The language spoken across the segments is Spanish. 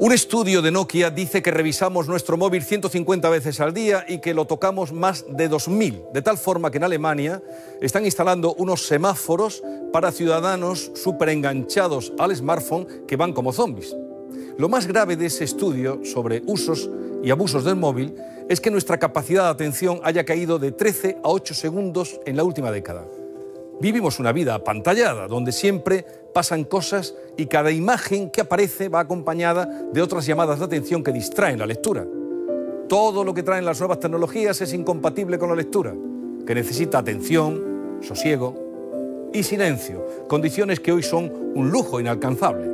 Un estudio de Nokia dice que revisamos nuestro móvil 150 veces al día y que lo tocamos más de 2.000, de tal forma que en Alemania están instalando unos semáforos para ciudadanos enganchados al smartphone que van como zombies. Lo más grave de ese estudio sobre usos y abusos del móvil es que nuestra capacidad de atención haya caído de 13 a 8 segundos en la última década. Vivimos una vida pantallada donde siempre pasan cosas y cada imagen que aparece va acompañada de otras llamadas de atención que distraen la lectura. Todo lo que traen las nuevas tecnologías es incompatible con la lectura, que necesita atención, sosiego y silencio, condiciones que hoy son un lujo inalcanzable.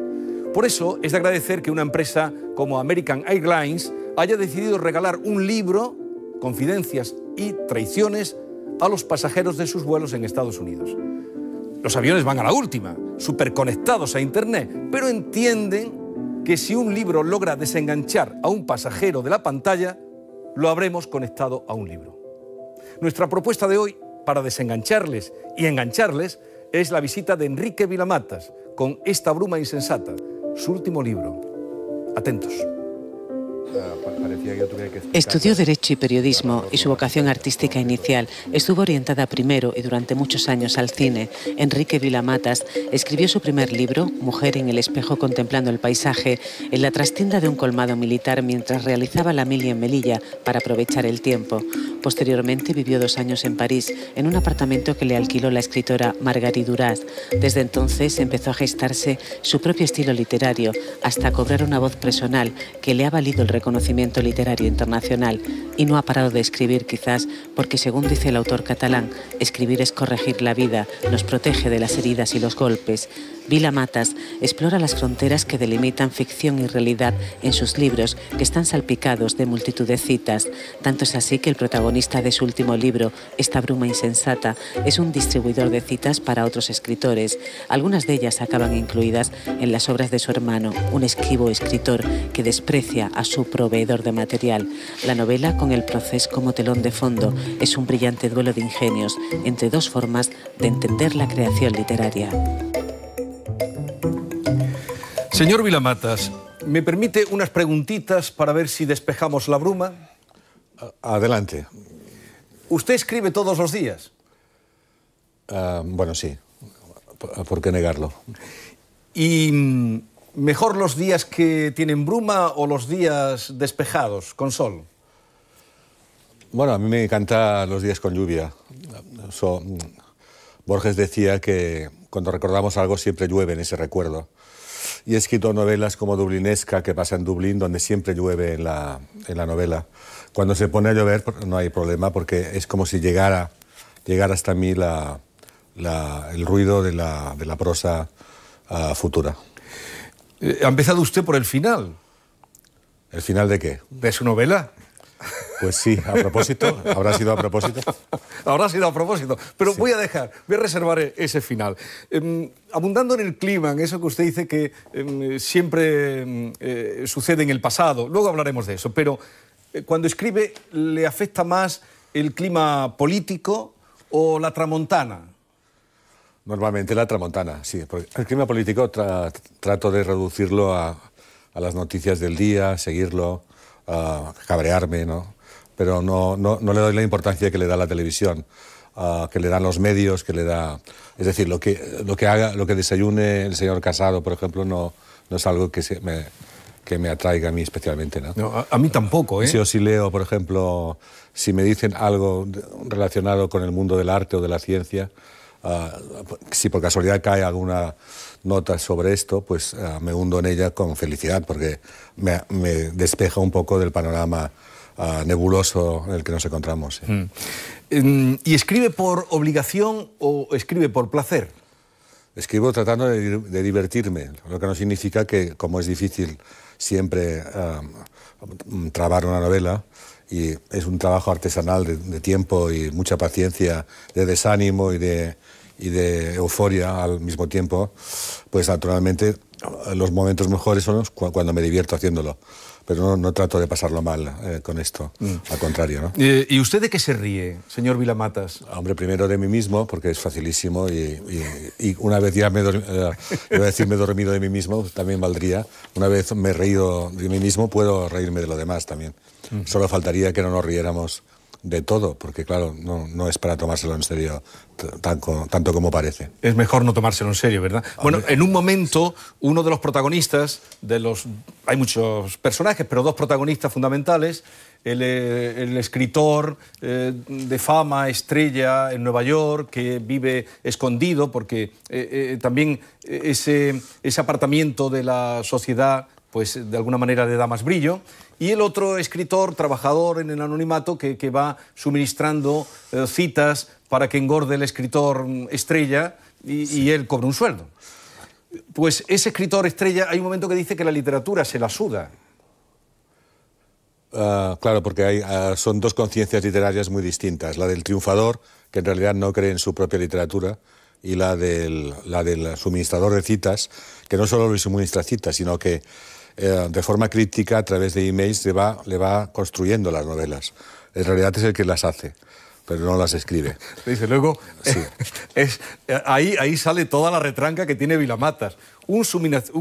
Por eso es de agradecer que una empresa como American Airlines haya decidido regalar un libro, Confidencias y Traiciones, a los pasajeros de sus vuelos en Estados Unidos. Los aviones van a la última, superconectados a Internet, pero entienden que si un libro logra desenganchar a un pasajero de la pantalla, lo habremos conectado a un libro. Nuestra propuesta de hoy para desengancharles y engancharles es la visita de Enrique Vilamatas con Esta bruma insensata, su último libro. Atentos. Estudió Derecho y Periodismo y su vocación artística inicial estuvo orientada primero y durante muchos años al cine. Enrique Vilamatas escribió su primer libro, Mujer en el espejo contemplando el paisaje, en la trastienda de un colmado militar mientras realizaba la mili en Melilla para aprovechar el tiempo. Posteriormente vivió dos años en París, en un apartamento que le alquiló la escritora Margarita Duras. Desde entonces empezó a gestarse su propio estilo literario, hasta cobrar una voz personal que le ha valido el reconocimiento literario internacional y no ha parado de escribir quizás porque, según dice el autor catalán, escribir es corregir la vida, nos protege de las heridas y los golpes. Vila Matas explora las fronteras que delimitan ficción y realidad en sus libros, que están salpicados de multitud de citas. Tanto es así que el protagonista de su último libro, Esta bruma insensata, es un distribuidor de citas para otros escritores. Algunas de ellas acaban incluidas en las obras de su hermano, un esquivo escritor que desprecia a su proveedor de material. La novela, con el proceso como telón de fondo, es un brillante duelo de ingenios entre dos formas de entender la creación literaria. Señor Vilamatas, ¿me permite unas preguntitas para ver si despejamos la bruma? Adelante. ¿Usted escribe todos los días? Ah, bueno, sí. ¿Por qué negarlo? ¿Y mm, mejor los días que tienen bruma o los días despejados, con sol? Bueno, a mí me encantan los días con lluvia. Mm, Borges decía que cuando recordamos algo siempre llueve en ese recuerdo y he escrito novelas como Dublinesca, que pasa en Dublín, donde siempre llueve en la, la novela. Cuando se pone a llover no hay problema porque es como si llegara, hasta mí la, el ruido de la, de la prosa ah, futura. Eh, ¿Ha empezado usted por el final? ¿El final de qué? ¿De su novela? Pues sí, a propósito, habrá sido a propósito. habrá sido a propósito, pero voy a dejar, voy a reservar ese final. Em, abundando en el clima, en eso que usted dice que em, siempre em, eh, sucede en el pasado, luego hablaremos de eso, pero eh, cuando escribe, ¿le afecta más el clima político o la tramontana? Normalmente la tramontana, sí. El clima político trato de reducirlo a, las noticias del día, seguirlo, cabrearme, ¿no? pero no, no, no le doy la importancia que le da la televisión, ah, que le dan los medios, que le da... Es decir, lo que, lo que, haga, lo que desayune el señor Casado, por ejemplo, no, no es algo que me, que me atraiga a mí especialmente. ¿no? a, mí tampoco, ¿eh? Si o si leo, por ejemplo, si me dicen algo relacionado con el mundo del arte o de la ciencia, ah, si por casualidad cae alguna nota sobre esto, pues ah, me hundo en ella con felicidad, porque me, me despeja un poco del panorama Ah, nebuloso en el que nos encontramos. Mm. Em, ¿Y escribe por obligación o escribe por placer? Escribo tratando de, divertirme, lo que no significa que, como es difícil siempre mm, trabar una novela, y es un trabajo artesanal de, tiempo y mucha paciencia, de desánimo y de euforia al mismo tiempo, pues naturalmente los momentos mejores son cuando me divierto haciéndolo pero no, trato de pasarlo mal eh, con esto, mm. al contrario. ¿no? Eh, ¿Y usted de qué se ríe, señor Vilamatas? Hombre, primero de mí mismo, porque es facilísimo, y, una vez ya eh, me he dormido de mí mismo, también valdría. Una vez me he reído de mí mismo, puedo reírme de lo demás también. Solo faltaría que no nos riéramos de todo, porque claro, no, es para tomárselo en serio tanto como parece. Es mejor no tomárselo en serio, ¿verdad? bueno, en un momento, uno de los protagonistas, de los hay muchos personajes, pero dos protagonistas fundamentales, el, eh, escritor eh, de fama, estrella en Nueva York, que vive escondido, porque eh, también ese, ese apartamiento de la sociedad pues de alguna manera le da más brillo, y el otro escritor, trabajador en el anonimato, que, va suministrando eh, citas para que engorde el escritor mm, estrella y, él cobra un sueldo. Pues ese escritor estrella, hay un momento que dice que la literatura se la suda. Ah, claro, porque hay, ah, son dos conciencias literarias muy distintas. La del triunfador, que en realidad no cree en su propia literatura, y la del, la del suministrador de citas, que no solo le suministra citas, sino que eh, de forma crítica, a través de emails, le va, le va construyendo las novelas. En realidad es el que las hace pero no las escribe. Dice, luego, ahí, ahí sale toda la retranca que tiene Vilamatas. Un,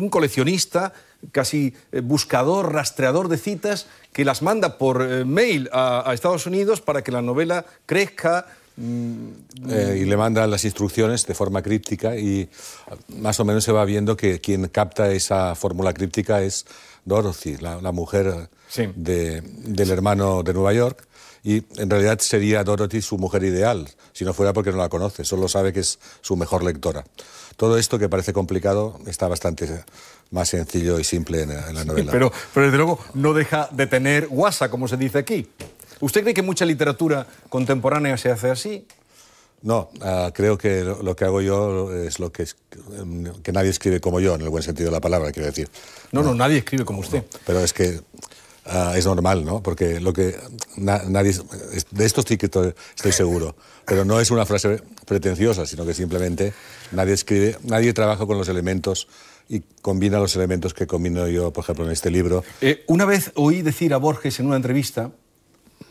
coleccionista, casi eh, buscador, rastreador de citas, que las manda por eh, mail a Estados Unidos para que la novela crezca, Mm, eh, y le manda las instrucciones de forma críptica y más o menos se va viendo que quien capta esa fórmula críptica es Dorothy, la, la mujer eh, de, del hermano de Nueva York. Y en realidad sería Dorothy su mujer ideal, si no fuera porque no la conoce, solo sabe que es su mejor lectora. Todo esto que parece complicado está bastante más sencillo y simple en, la novela. pero, pero desde luego no deja de tener guasa, como se dice aquí. ¿Usted cree que mucha literatura contemporánea se hace así? No, ah, creo que lo que hago yo es lo que, que nadie escribe como yo, en el buen sentido de la palabra, quiero decir. No, no, nadie escribe como usted. pero es que ah, es normal, ¿no? Porque lo que nadie de esto estoy seguro, pero no es una frase pretenciosa, sino que simplemente nadie escribe, nadie trabaja con los elementos y combina los elementos que combino yo, por ejemplo, en este libro. Eh, una vez oí decir a Borges en una entrevista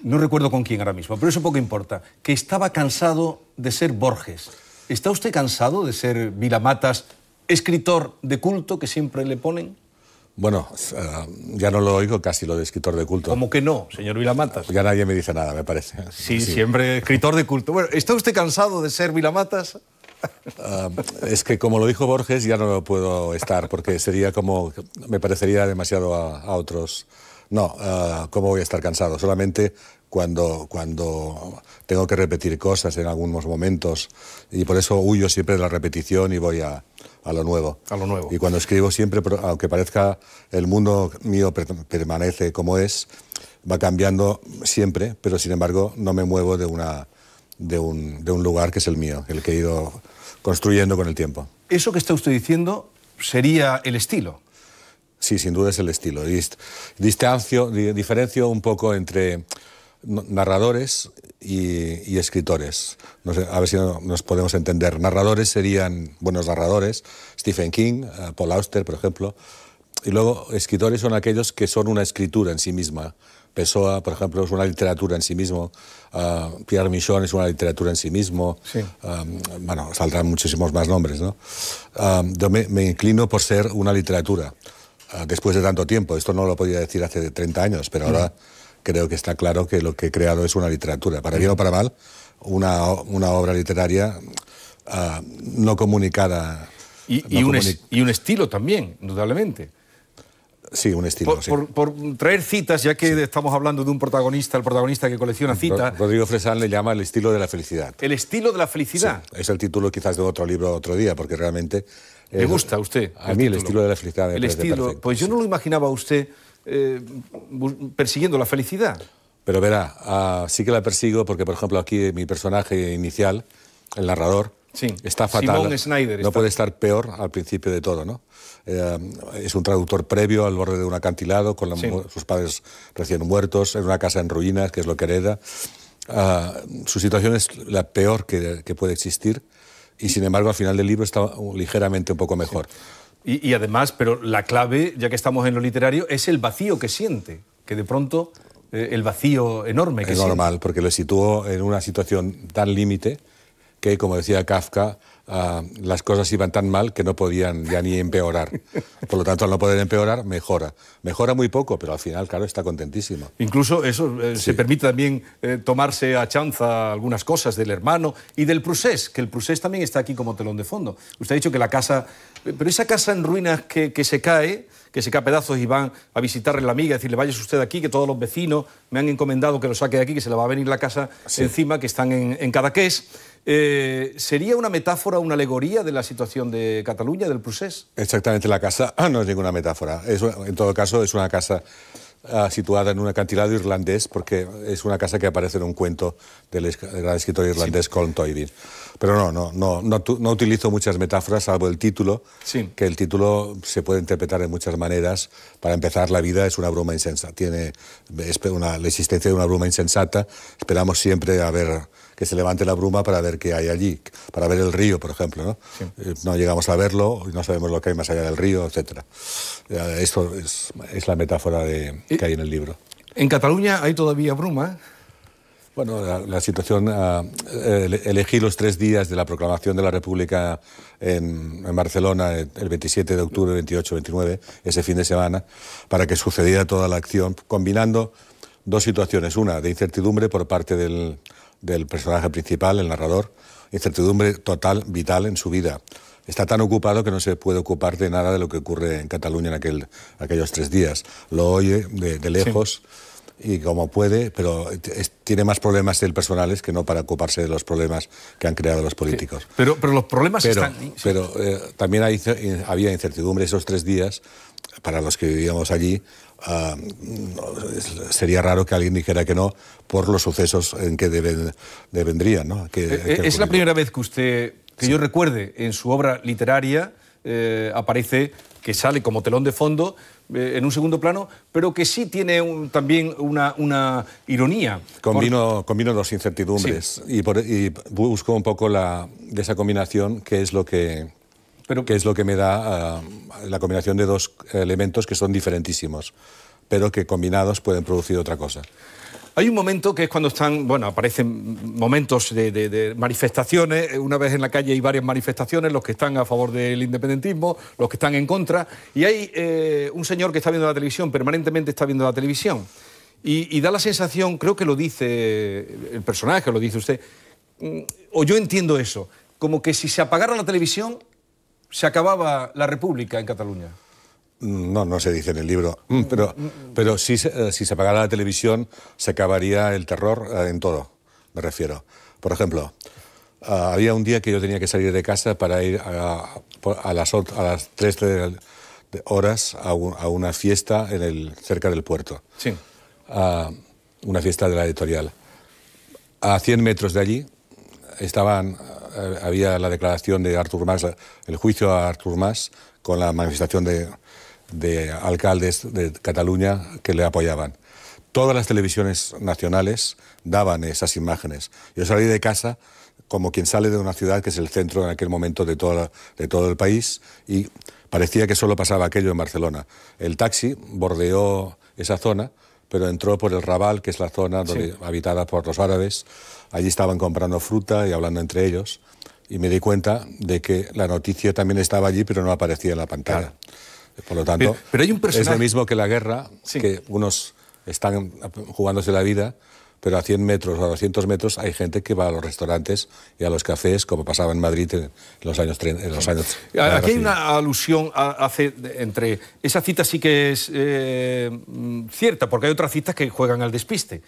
no recuerdo con quién ahora mismo, pero eso poco importa, que estaba cansado de ser Borges. ¿Está usted cansado de ser Vilamatas, escritor de culto que siempre le ponen? Bueno, eh, ya no lo oigo casi lo de escritor de culto. ¿Cómo que no, señor Vilamatas? Ya nadie me dice nada, me parece. Sí, siempre escritor de culto. Bueno, ¿está usted cansado de ser Vilamatas? Ah, es que como lo dijo Borges, ya no lo puedo estar, porque sería como, me parecería demasiado a otros no, eh, ¿cómo voy a estar cansado? Solamente cuando, cuando tengo que repetir cosas en algunos momentos y por eso huyo siempre de la repetición y voy a, lo nuevo. A lo nuevo. Y cuando escribo siempre, aunque parezca el mundo mío permanece como es, va cambiando siempre, pero sin embargo no me muevo de, una, de, un, de un lugar que es el mío, el que he ido construyendo con el tiempo. Eso que está usted diciendo sería el estilo. Sí, sin duda es el estilo. ancio, diferencio un poco entre narradores y, escritores. a ver si nos podemos entender. Narradores serían buenos narradores, Stephen King, eh, Paul Auster, por ejemplo. Y luego escritores son aquellos que son una escritura en sí misma. Pessoa, por ejemplo, es una literatura en sí mismo. Ah, Pierre Michon es una literatura en sí mismo. Ah, bueno, saldrán muchísimos más nombres, ¿no? Ah, yo me, inclino por ser una literatura. Ah, después de tanto tiempo. Esto no lo podía decir hace 30 años, pero ahora mm. creo que está claro que lo que he creado es una literatura. Para bien o para mal, una, obra literaria ah, no comunicada. Y, un estilo también, indudablemente. Sí, un estilo. Por, por, traer citas, ya que estamos hablando de un protagonista, el protagonista que colecciona citas. Rodrigo Fresán le llama el estilo de la felicidad. El estilo de la felicidad. es el título quizás de otro libro otro día, porque realmente ¿Le gusta a usted? A mí el, estilo de la felicidad. el estilo, pues yo no lo imaginaba a usted eh, persiguiendo la felicidad. Pero verá, ah, sí que la persigo porque, por ejemplo, aquí mi personaje inicial, el narrador, está fatal. Simón Snyder no puede estar peor al principio de todo, ¿no? Eh, es un traductor previo al borde de un acantilado, con sus padres recién muertos, en una casa en ruinas, que es lo que hereda. Ah, su situación es la peor que, que puede existir y sin embargo al final del libro está ligeramente un poco mejor. Y, además, pero la clave, ya que estamos en lo literario, es el vacío que siente, que de pronto eh, el vacío enorme que es normal, porque lo situó en una situación tan límite que, como decía Kafka, Ah, las cosas iban tan mal que no podían ya ni empeorar. Por lo tanto, al no poder empeorar, mejora. Mejora muy poco, pero al final, claro, está contentísimo. Incluso eso eh, se permite también eh, tomarse a chanza algunas cosas del hermano y del Prusés, que el Prusés también está aquí como telón de fondo. Usted ha dicho que la casa... Pero esa casa en ruinas que, se cae que se cae a pedazos y van a visitarle la amiga, a decirle, vayas usted aquí, que todos los vecinos me han encomendado que lo saque de aquí, que se le va a venir la casa encima, que están en, cada Cadaqués. Eh, sería una metáfora una alegoría de la situación de Cataluña, del procés? Exactamente, la casa ah, no es ninguna metáfora. en todo caso, es una casa ah, situada en un acantilado irlandés, porque es una casa que aparece en un cuento del, gran escritor irlandés Colm Toivin. Pero no, no, no, no, utilizo muchas metáforas, salvo el título, que el título se puede interpretar de muchas maneras. Para empezar, la vida es una broma insensata, tiene la existencia de una bruma insensata. Esperamos siempre a ver que se levante la bruma para ver qué hay allí, para ver el río, por ejemplo. No, eh, no llegamos a verlo, no sabemos lo que hay más allá del río, etc. Eh, esto es, la metáfora que hay en el libro. En Cataluña hay todavía bruma. Bueno, la, situación, ah, eh, elegí los tres días de la proclamación de la República en, Barcelona, eh, el 27 de octubre, 28, 29, ese fin de semana, para que sucediera toda la acción, combinando dos situaciones. Una, de incertidumbre por parte del, personaje principal, el narrador, incertidumbre total, vital en su vida. Está tan ocupado que no se puede ocupar de nada de lo que ocurre en Cataluña en aquel, aquellos tres días. Lo oye de, lejos y como puede, pero tiene más problemas el personales que no para ocuparse de los problemas que han creado los políticos. pero, pero los problemas están... ¿eh? Pero eh, también eh, había incertidumbre esos tres días para los que vivíamos allí. Ah, mm, sería raro que alguien dijera que no por los sucesos en que deben, ¿no? Que, es la primera vez que usted, que yo recuerde, en su obra literaria aparece que sale como telón de fondo eh, en un segundo plano, pero que sí tiene también una, ironía. Combino, dos incertidumbres y, busco un poco de esa combinación que es lo que, es lo que me da eh, la combinación de dos elementos que son diferentísimos, pero que combinados pueden producir otra cosa. Hay un momento que es cuando están, bueno, aparecen momentos de, manifestaciones. Eh, una vez en la calle hay varias manifestaciones, los que están a favor del independentismo, los que están en contra. Y hay eh, un señor que está viendo la televisión, permanentemente está viendo la televisión. y da la sensación, creo que lo dice el personaje, lo dice usted, mm, o yo entiendo eso, como que si se apagara la televisión, se acababa la República en Cataluña. No, no se dice en el libro, mm, pero, pero si eh, si se apagara la televisión se acabaría el terror eh, en todo, me refiero. Por ejemplo, ah, había un día que yo tenía que salir de casa para ir a, las, a las 3 horas a, una fiesta en el, cerca del puerto. Sí. Ah, una fiesta de la editorial. A 100 metros de allí estaban, eh, había la declaración de Artur Mas, el juicio a Artur Mas con la manifestación de de alcaldes de Cataluña que le apoyaban. Todas las televisiones nacionales daban esas imágenes. Yo salí de casa como quien sale de una ciudad que es el centro en aquel momento de, toda, de todo el país y parecía que solo pasaba aquello en Barcelona. El taxi bordeó esa zona, pero entró por el Raval, que es la zona habitada por los árabes. Allí estaban comprando fruta y hablando entre ellos. Y me di cuenta de que la noticia también estaba allí, pero no aparecía en la pantalla. Eh, por lo tanto, eh, es lo mismo que la guerra, que unos están jugándose la vida, pero a 100 metros o a 200 metros hay gente que va a los restaurantes y a los cafés, como pasaba en Madrid en los años... 30. los años Aquí hay una alusión entre... Esa cita sí que es eh, mm, cierta, porque hay otras citas que juegan al despiste.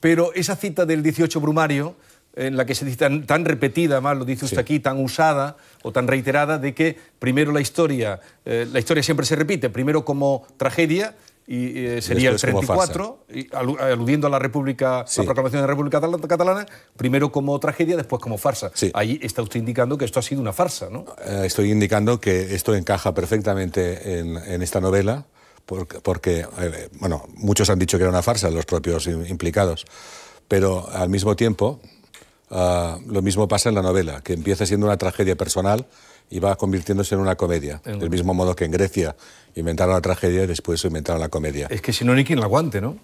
pero esa cita del 18 Brumario en la que se dice tan, repetida, más lo dice usted aquí, tan usada o tan reiterada, de que primero la historia, eh, la historia siempre se repite, primero como tragedia, y eh, sería el 34, aludiendo a la República, la proclamación de la República Catalana, primero como tragedia, después como farsa. Ahí está usted indicando que esto ha sido una farsa, ¿no? Eh, estoy indicando que esto encaja perfectamente en, esta novela, porque, bueno, muchos han dicho que era una farsa, los propios implicados, pero al mismo tiempo Ah, lo mismo pasa en la novela, que empieza siendo una tragedia personal y va convirtiéndose en una comedia. Del mismo modo que en Grecia inventaron la tragedia y después inventaron la comedia. Es que si no, ni quien la aguante, ¿no?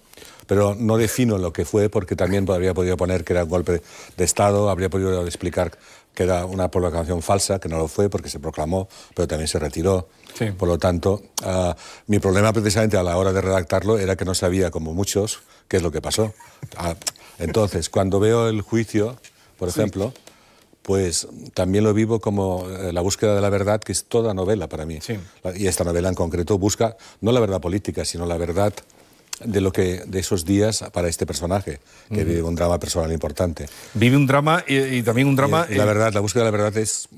Pero no defino lo que fue porque también habría podido poner que era un golpe de Estado, habría podido explicar que era una proclamación falsa, que no lo fue porque se proclamó, pero también se retiró. Por lo tanto, ah, mi problema precisamente a la hora de redactarlo era que no sabía, como muchos, qué es lo que pasó. Ah, entonces, cuando veo el juicio, por ejemplo, pues también lo vivo como eh, la búsqueda de la verdad, que es toda novela para mí. Y esta novela en concreto busca no la verdad política, sino la verdad de lo que de esos días para este personaje que vive un drama personal importante vive un drama y, también un drama la eh, verdad la búsqueda de la verdad es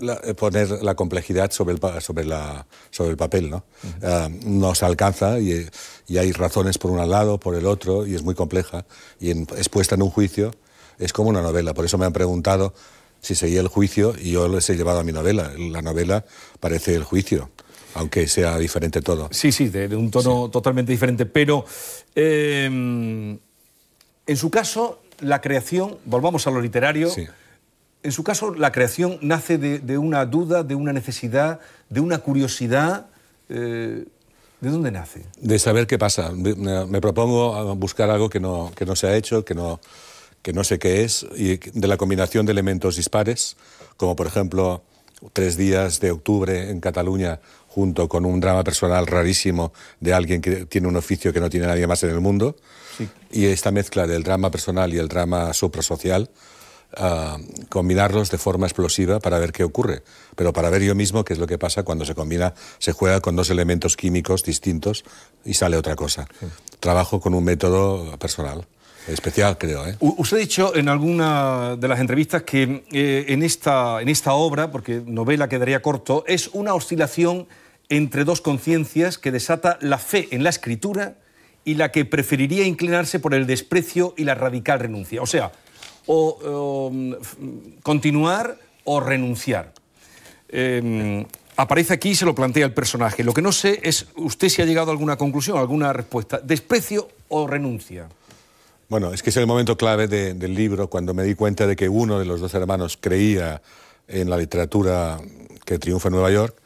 eh, poner la complejidad sobre el, sobre la, sobre el papel. ¿no? se ah, nos alcanza y, hay razones por un lado, por el otro, y es muy compleja, y es puesta en un juicio es como una novela. Por eso me han preguntado si seguía el juicio y yo les he llevado a mi novela. La novela parece el juicio aunque sea diferente todo. Sí, sí, de, un tono totalmente diferente, pero em, en su caso, la creación, volvamos a lo literario, en su caso, la creación nace de, una duda, de una necesidad, de una curiosidad. Eh, ¿De dónde nace? De saber qué pasa. Me propongo buscar algo que no, que no se ha hecho, que no, que no sé qué es, y de la combinación de elementos dispares, como por ejemplo tres días de octubre en Cataluña junto con un drama personal rarísimo de alguien que tiene un oficio que no tiene nadie más en el mundo. Y esta mezcla del drama personal y el drama suprasocial, ah, combinarlos de forma explosiva para ver qué ocurre. Pero para ver yo mismo qué es lo que pasa cuando se combina, se juega con dos elementos químicos distintos y sale otra cosa. Trabajo con un método personal especial, creo. ¿eh? Usted ha dicho en alguna de las entrevistas que eh, en, esta, en esta obra, porque novela quedaría corto, es una oscilación entre dos conciencias que desata la fe en la escritura y la que preferiría inclinarse por el desprecio y la radical renuncia. O sea, o, mm, continuar o renunciar. Em, aparece aquí y se lo plantea el personaje. Lo que no sé es usted si ha llegado a alguna conclusión, alguna respuesta. ¿Desprecio o renuncia? Bueno, es que es el momento clave del libro cuando me di cuenta de que uno de los dos hermanos creía en la literatura que triunfa en Nueva York,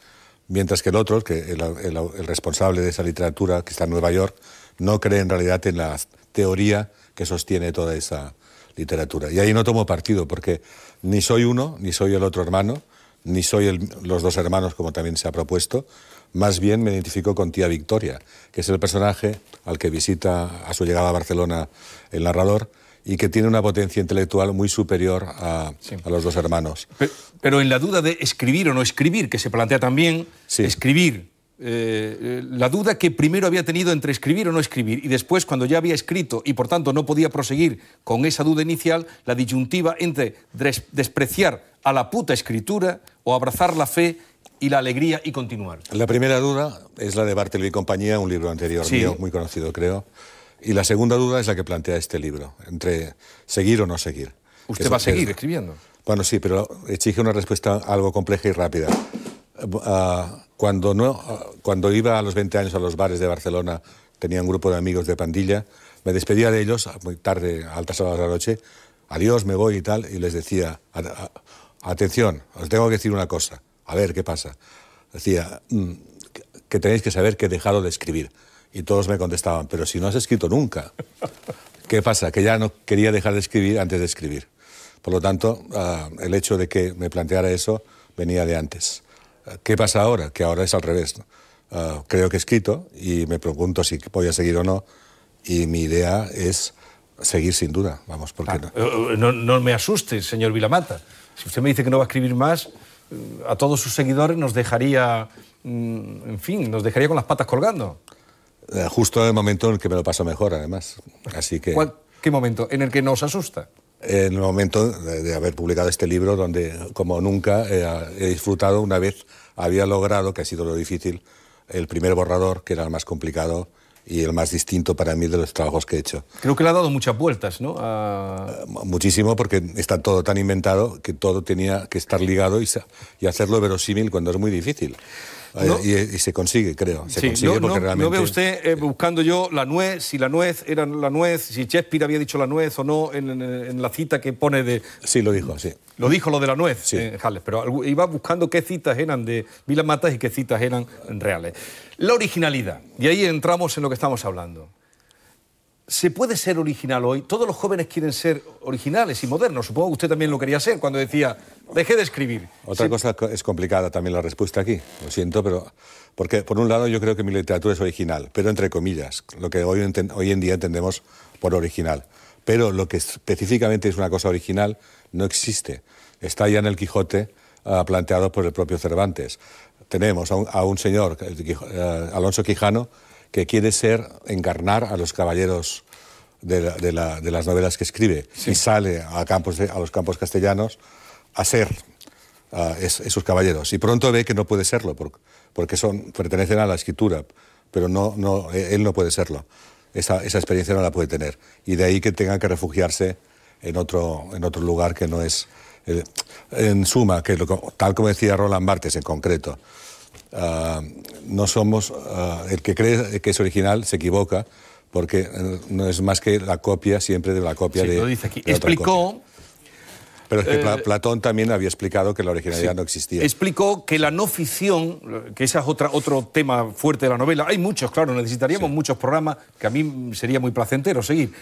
mientras que el otro, que el, el, responsable de esa literatura que está en Nueva York, no cree en realidad en la teoría que sostiene toda esa literatura. Y ahí no tomo partido porque ni soy uno, ni soy el otro hermano, ni soy los dos hermanos como también se ha propuesto, más bien me identifico con tía Victoria, que es el personaje al que visita a su llegada a Barcelona el narrador y que tiene una potencia intelectual muy superior a, los dos hermanos. Pero, en la duda de escribir o no escribir, que se plantea también, escribir, eh, eh, la duda que primero había tenido entre escribir o no escribir, y después cuando ya había escrito y por tanto no podía proseguir con esa duda inicial, la disyuntiva entre despreciar a la puta escritura o abrazar la fe y la alegría y continuar. La primera duda es la de Bartleby y compañía, un libro anterior mío, muy conocido creo. Y la segunda duda es la que plantea este libro, entre seguir o no seguir. ¿Usted va a seguir escribiendo? Bueno, sí, pero exige una respuesta algo compleja y rápida. Ah, cuando, no, ah, cuando iba a los 20 años a los bares de Barcelona, tenía un grupo de amigos de pandilla, me despedía de ellos muy tarde, a altas horas de la noche, adiós, me voy y tal, y les decía, atención, os tengo que decir una cosa, a ver qué pasa. Decía, mm, que tenéis que saber que he dejado de escribir. Y todos me contestaban, pero si no has escrito nunca, ¿qué pasa? Que ya no quería dejar de escribir antes de escribir. Por lo tanto, ah, el hecho de que me planteara eso venía de antes. ¿Qué pasa ahora? Que ahora es al revés. Ah, creo que he escrito y me pregunto si voy a seguir o no. Y mi idea es seguir sin duda, vamos, ¿por qué no? Eh, eh, no? no me asuste, señor Vilamata. Si usted me dice que no va a escribir más, eh, a todos sus seguidores nos dejaría, mm, en fin, nos dejaría con las patas colgando. Eh, justo en el momento en el que me lo paso mejor, además. Así que... ¿Qué momento? ¿En el que nos asusta? En el momento de haber publicado este libro, donde, como nunca, eh, he disfrutado una vez había logrado, que ha sido lo difícil, el primer borrador, que era el más complicado, y el más distinto para mí de los trabajos que he hecho. Creo que le ha dado muchas vueltas, ¿no? Eh, muchísimo, porque está todo tan inventado que todo tenía que estar ligado y, y hacerlo verosímil cuando es muy difícil. Y, se consigue, creo. Se consigue porque realmente... no ve usted eh, buscando yo la nuez, si la nuez era la nuez, si Shakespeare había dicho la nuez o no en, la cita que pone de... Sí, lo dijo, sí. Lo dijo lo de la nuez, sí. Eh, pero iba buscando qué citas eran de Vilamatas Matas y qué citas eran reales. La originalidad, y ahí entramos en lo que estamos hablando. ¿Se puede ser original hoy? Todos los jóvenes quieren ser originales y modernos. Supongo que usted también lo quería ser cuando decía, dejé de escribir. Otra cosa es complicada también la respuesta aquí, lo siento, pero... Porque por un lado yo creo que mi literatura es original, pero entre comillas, lo que hoy, en día entendemos por original. Pero lo que específicamente es una cosa original no existe. Está ya en el Quijote ah, planteado por el propio Cervantes. Tenemos a un señor, eh, Alonso Quijano, que quiere ser encarnar a los caballeros de, las novelas que escribe y sale a, los campos castellanos a ser esos caballeros. Y pronto ve que no puede serlo, porque son, pertenecen a la escritura, pero e, él no puede serlo. Esa, experiencia no la puede tener. Y de ahí que tenga que refugiarse en otro, en otro lugar que no es... Eh, en suma, que tal como decía Roland Barthes en concreto, no somos, ah, el que cree que es original se equivoca, porque eh, no es más que la copia siempre de la copia de... Lo dice Explicó... Pero eh, Platón también había explicado que la originalidad no existía. Explicó que la no ficción, que ese es otra, otro tema fuerte de la novela, hay muchos, claro, necesitaríamos muchos programas que a mí sería muy placentero seguir.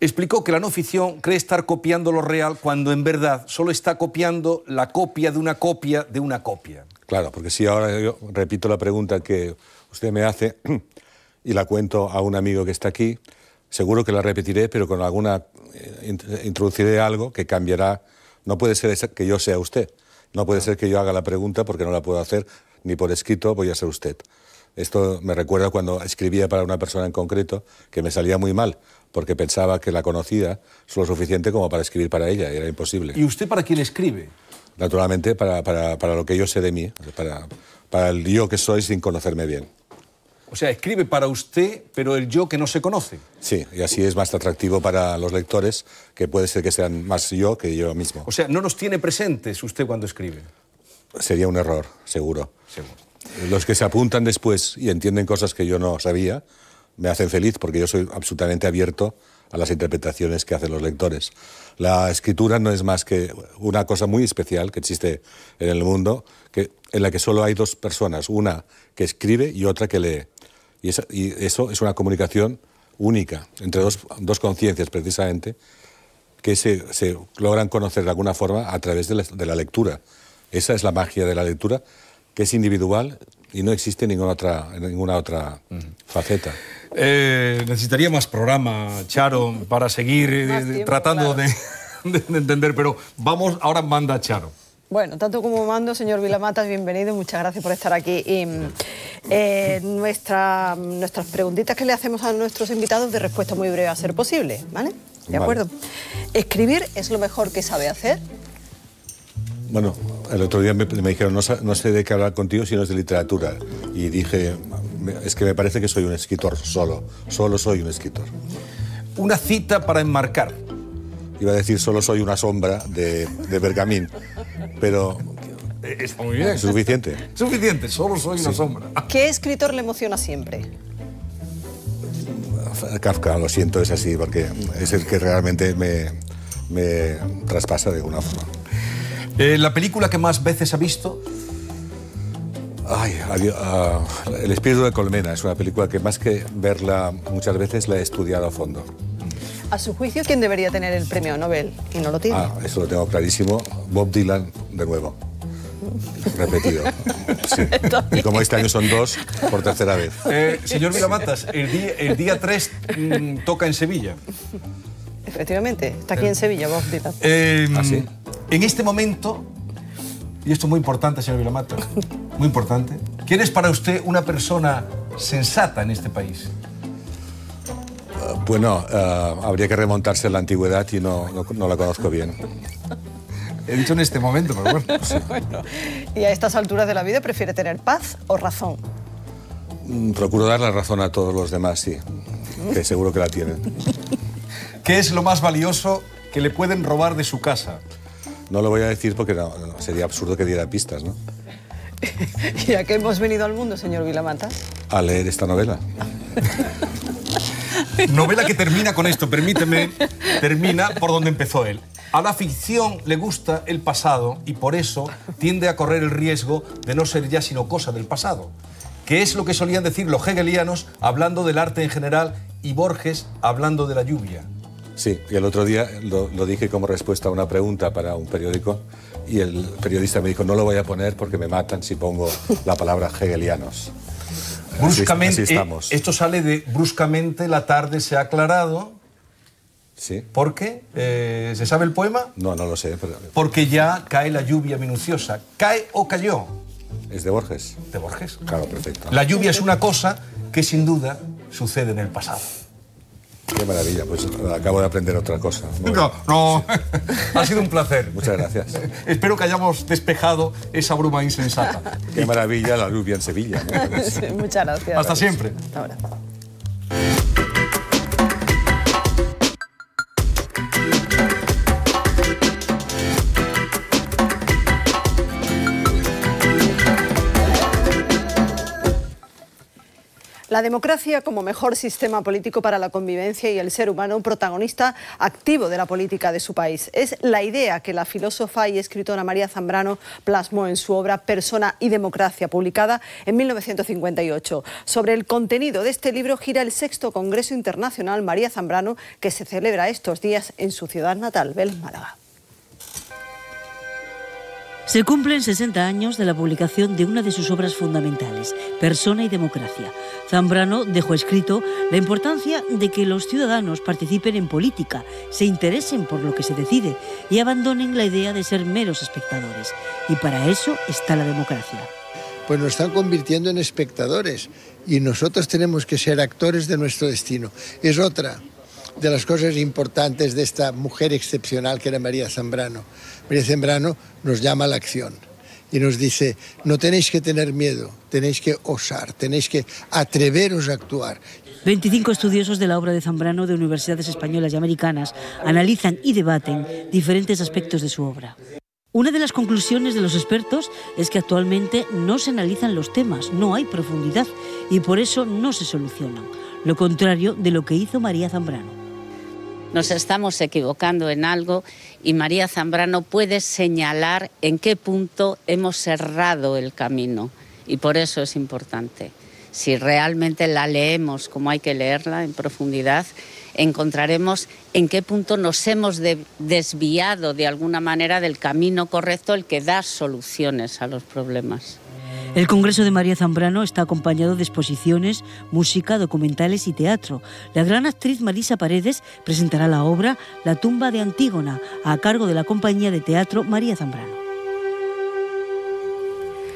Explicó que la no ficción cree estar copiando lo real cuando en verdad solo está copiando la copia de una copia de una copia. Claro, porque si ahora yo repito la pregunta que usted me hace y la cuento a un amigo que está aquí, seguro que la repetiré, pero con alguna eh, introduciré algo que cambiará. No puede ser que yo sea usted, no puede ser que yo haga la pregunta porque no la puedo hacer ni por escrito, voy a ser usted. Esto me recuerda cuando escribía para una persona en concreto que me salía muy mal, porque pensaba que la conocía lo suficiente como para escribir para ella, y era imposible. ¿Y usted para quién escribe? Naturalmente, para, lo que yo sé de mí, para, para el yo que soy sin conocerme bien. O sea, escribe para usted, pero el yo que no se conoce. Sí, y así es más atractivo para los lectores, que puede ser que sean más yo que yo mismo. O sea, no nos tiene presentes usted cuando escribe. Sería un error, seguro. Seguro. Los que se apuntan después y entienden cosas que yo no sabía me hacen feliz porque yo soy absolutamente abierto a las interpretaciones que hacen los lectores. La escritura no es más que una cosa muy especial que existe en el mundo, en la que solo hay dos personas, una que escribe y otra que lee. Y, eso es una comunicación única entre dos, conciencias precisamente que se, logran conocer de alguna forma a través de la lectura. Esa es la magia de la lectura que es individual y no existe ninguna otra, ninguna otra faceta. Eh, necesitaría más programa, Charo, para seguir eh, tratando de, entender, pero vamos, ahora manda Charo. Bueno, tanto como mando, señor Vilamatas, bienvenido, muchas gracias por estar aquí. Eh, nuestra, nuestras preguntitas que le hacemos a nuestros invitados de respuesta muy breve a ser posible, ¿vale? ¿De acuerdo? ¿Escribir es lo mejor que sabe hacer? Bueno, el otro día me, dijeron, no, sé de qué hablar contigo si no es de literatura. Y dije, es que me parece que soy un escritor solo. Solo soy un escritor. Una cita para enmarcar. Iba a decir, solo soy una sombra de, Bergamín. Pero eh, es muy bien. Suficiente. Suficiente, solo soy una sombra. ¿Qué escritor le emociona siempre? Kafka, lo siento, es así, porque es el que realmente me, me traspasa de alguna forma. Eh, ¿La película que más veces ha visto? Ah, el espíritu de Colmena es una película que más que verla muchas veces la he estudiado a fondo. A su juicio, ¿quién debería tener el premio Nobel? Y no lo tiene. Ah, eso lo tengo clarísimo. Bob Dylan, de nuevo. Repetido. Y como este año son dos, por tercera vez. Eh, señor Vilamatas, el día, 3 mm, toca en Sevilla. Efectivamente, está aquí en Sevilla, Bob Dylan. Eh, ¿Ah, sí? En este momento, y esto es muy importante, señor Vilamato, muy importante, ¿quién es para usted una persona sensata en este país? Ah, bueno, ah, habría que remontarse a la antigüedad y no, la conozco bien. He dicho en este momento, pero bueno. Y a estas alturas de la vida prefiere tener paz o razón. Mm, procuro dar la razón a todos los demás, sí. Que seguro que la tienen. ¿Qué es lo más valioso que le pueden robar de su casa? No lo voy a decir porque sería absurdo que diera pistas, ¿no? ¿Y a qué hemos venido al mundo, señor Vilamata? A leer esta novela. novela que termina con esto, permíteme, termina por donde empezó él. A la ficción le gusta el pasado y por eso tiende a correr el riesgo de no ser ya sino cosa del pasado, que es lo que solían decir los hegelianos hablando del arte en general y Borges hablando de la lluvia. Sí, y el otro día lo, dije como respuesta a una pregunta para un periódico y el periodista me dijo, no lo voy a poner porque me matan si pongo la palabra hegelianos. Bruscamente, eh, esto sale de bruscamente la tarde se ha aclarado. Sí. ¿Por qué? Eh, ¿Se sabe el poema? No, no lo sé. Porque ya cae la lluvia minuciosa. ¿Cae o cayó? Es de Borges. De Borges. Claro, perfecto. La lluvia es una cosa que sin duda sucede en el pasado. Qué maravilla, pues acabo de aprender otra cosa. no, no. ha sido un placer. Muchas gracias. Espero que hayamos despejado esa bruma insensata. Qué maravilla la lluvia en Sevilla. muchas gracias. Hasta siempre. Hasta ahora. La democracia como mejor sistema político para la convivencia y el ser humano, protagonista activo de la política de su país. Es la idea que la filósofa y escritora María Zambrano plasmó en su obra Persona y Democracia, publicada en 1958. Sobre el contenido de este libro gira el sexto Congreso Internacional María Zambrano, que se celebra estos días en su ciudad natal, Belmálaga. Málaga. Se cumplen 60 años de la publicación de una de sus obras fundamentales, Persona y Democracia. Zambrano dejó escrito la importancia de que los ciudadanos participen en política, se interesen por lo que se decide y abandonen la idea de ser meros espectadores. Y para eso está la democracia. Pues nos están convirtiendo en espectadores y nosotros tenemos que ser actores de nuestro destino. Es otra de las cosas importantes de esta mujer excepcional que era María Zambrano. María Zambrano nos llama a la acción y nos dice, no tenéis que tener miedo, tenéis que osar, tenéis que atreveros a actuar. 25 estudiosos de la obra de Zambrano de universidades españolas y americanas analizan y debaten diferentes aspectos de su obra. Una de las conclusiones de los expertos es que actualmente no se analizan los temas, no hay profundidad y por eso no se solucionan, lo contrario de lo que hizo María Zambrano. Nos estamos equivocando en algo y María Zambrano puede señalar en qué punto hemos cerrado el camino. Y por eso es importante. Si realmente la leemos como hay que leerla en profundidad, encontraremos en qué punto nos hemos desviado de alguna manera del camino correcto, el que da soluciones a los problemas. El Congreso de María Zambrano está acompañado de exposiciones, música, documentales y teatro. La gran actriz Marisa Paredes presentará la obra La tumba de Antígona, a cargo de la compañía de teatro María Zambrano.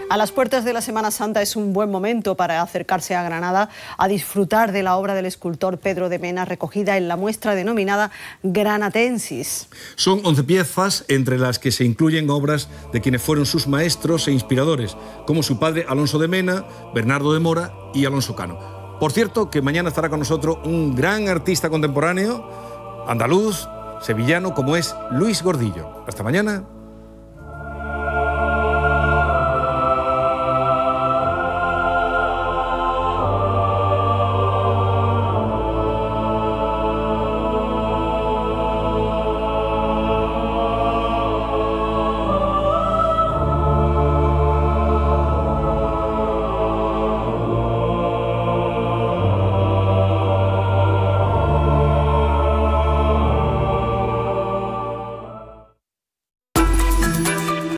A las puertas de la Semana Santa es un buen momento para acercarse a Granada a disfrutar de la obra del escultor Pedro de Mena recogida en la muestra denominada Granatensis. Son 11 piezas entre las que se incluyen obras de quienes fueron sus maestros e inspiradores, como su padre Alonso de Mena, Bernardo de Mora y Alonso Cano. Por cierto, que mañana estará con nosotros un gran artista contemporáneo, andaluz, sevillano, como es Luis Gordillo. Hasta mañana.